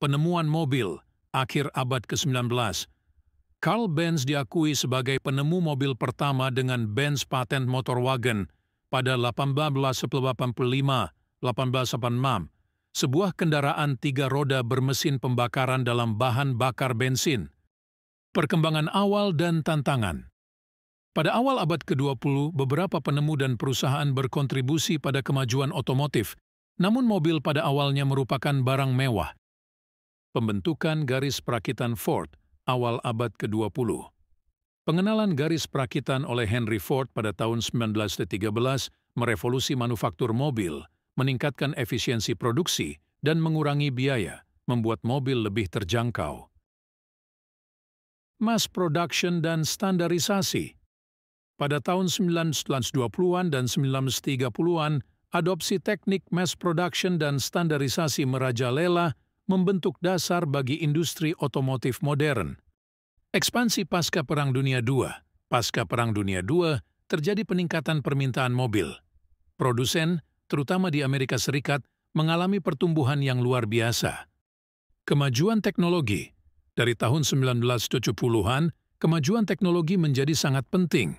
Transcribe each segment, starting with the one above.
penemuan mobil akhir abad ke-19. Carl Benz diakui sebagai penemu mobil pertama dengan Benz patent motor wagon pada 1885, 1886, sebuah kendaraan tiga roda bermesin pembakaran dalam bahan bakar bensin. Perkembangan awal dan tantangan Pada awal abad ke-20, beberapa penemu dan perusahaan berkontribusi pada kemajuan otomotif, namun mobil pada awalnya merupakan barang mewah Pembentukan garis perakitan Ford awal abad ke-20 Pengenalan garis perakitan oleh Henry Ford pada tahun 1913 merevolusi manufaktur mobil, meningkatkan efisiensi produksi, dan mengurangi biaya, membuat mobil lebih terjangkau. Mass production dan standarisasi Pada tahun 1920-an dan 1930-an, adopsi teknik mass production dan standarisasi merajalela membentuk dasar bagi industri otomotif modern. Ekspansi pasca Perang Dunia II Pasca Perang Dunia II, terjadi peningkatan permintaan mobil. Produsen, terutama di Amerika Serikat, mengalami pertumbuhan yang luar biasa. Kemajuan teknologi Dari tahun 1970-an, kemajuan teknologi menjadi sangat penting.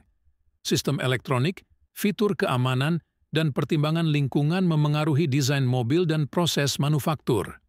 Sistem elektronik, fitur keamanan, dan pertimbangan lingkungan memengaruhi desain mobil dan proses manufaktur.